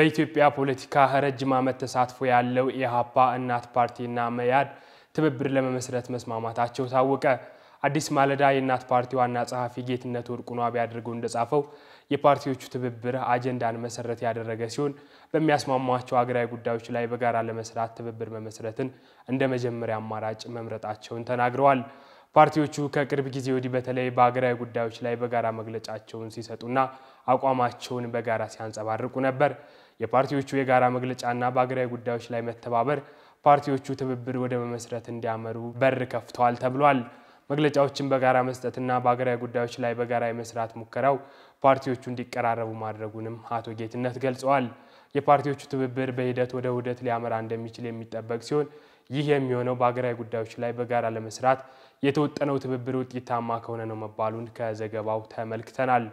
በኢትዮጵያ ፖለቲካ ረጅም ዓመት ተሳትፎ ያለው ኢህአፓ፣ እናት ፓርቲና መያድ ትብብር ለመመስረት መስማማታቸው ታወቀ። አዲስ ማለዳ የእናት ፓርቲ ዋና ጸሐፊ ጌትነት ወርቁ ኗቢ አድርገው እንደጻፈው የፓርቲዎቹ ትብብር አጀንዳን መሰረት ያደረገ ሲሆን በሚያስማሟቸው አገራዊ ጉዳዮች ላይ በጋራ ለመስራት ትብብር መመስረትን እንደ መጀመሪያ አማራጭ መምረጣቸውን ተናግረዋል። ፓርቲዎቹ ከቅርብ ጊዜ ወዲህ በተለይ በሀገራዊ ጉዳዮች ላይ በጋራ መግለጫቸውን ሲሰጡና አቋማቸውን በጋራ ሲያንጸባርቁ ነበር። የፓርቲዎቹ የጋራ መግለጫና በሀገራዊ ጉዳዮች ላይ መተባበር ፓርቲዎቹ ትብብር ወደ መመስረት እንዲያመሩ በር ከፍተዋል ተብሏል። መግለጫዎችን በጋራ መስጠትና በሀገራዊ ጉዳዮች ላይ በጋራ የመስራት ሙከራው ፓርቲዎቹ እንዲቀራረቡ ማድረጉንም አቶ ጌትነት ገልጸዋል። የፓርቲዎቹ ትብብር በሂደት ወደ ውህደት ሊያመራ እንደሚችል የሚጠበቅ ሲሆን ይህ የሚሆነው በሀገራዊ ጉዳዮች ላይ በጋራ ለመስራት የተወጠነው ትብብር ውጤታማ ከሆነ ነው መባሉን ከዘገባው ተመልክተናል።